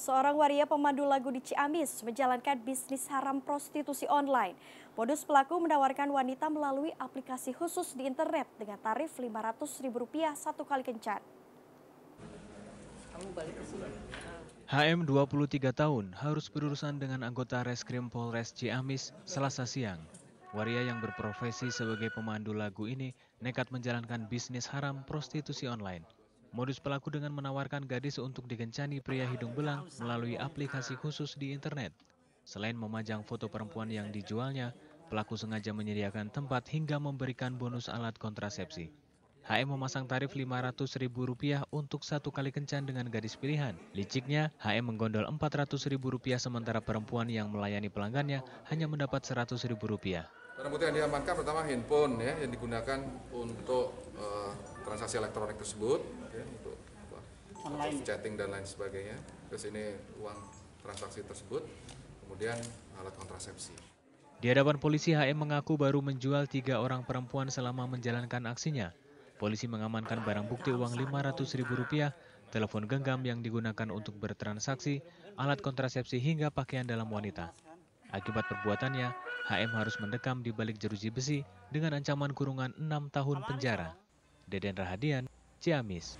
Seorang waria pemandu lagu di Ciamis menjalankan bisnis haram prostitusi online. Modus pelaku menawarkan wanita melalui aplikasi khusus di internet dengan tarif Rp500.000 satu kali kencan. HM 23 tahun harus berurusan dengan anggota Reskrim Polres Ciamis Selasa siang. Waria yang berprofesi sebagai pemandu lagu ini nekat menjalankan bisnis haram prostitusi online. Modus pelaku dengan menawarkan gadis untuk digencani pria hidung belang melalui aplikasi khusus di internet. Selain memajang foto perempuan yang dijualnya, pelaku sengaja menyediakan tempat hingga memberikan bonus alat kontrasepsi. HM memasang tarif Rp500.000 untuk satu kali kencan dengan gadis pilihan. Liciknya, HM menggondol Rp400.000 sementara perempuan yang melayani pelanggannya hanya mendapat Rp100.000. Barang bukti yang diamankan pertama handphone ya yang digunakan untuk uh, transaksi elektronik tersebut okay. untuk Online. chatting dan lain sebagainya terus ini uang transaksi tersebut kemudian alat kontrasepsi di hadapan polisi HM mengaku baru menjual tiga orang perempuan selama menjalankan aksinya polisi mengamankan barang bukti uang 500 ribu rupiah telepon genggam yang digunakan untuk bertransaksi, alat kontrasepsi hingga pakaian dalam wanita. Akibat perbuatannya, HM harus mendekam di balik jeruji besi dengan ancaman kurungan 6 tahun penjara. Deden Rahadian, Ciamis.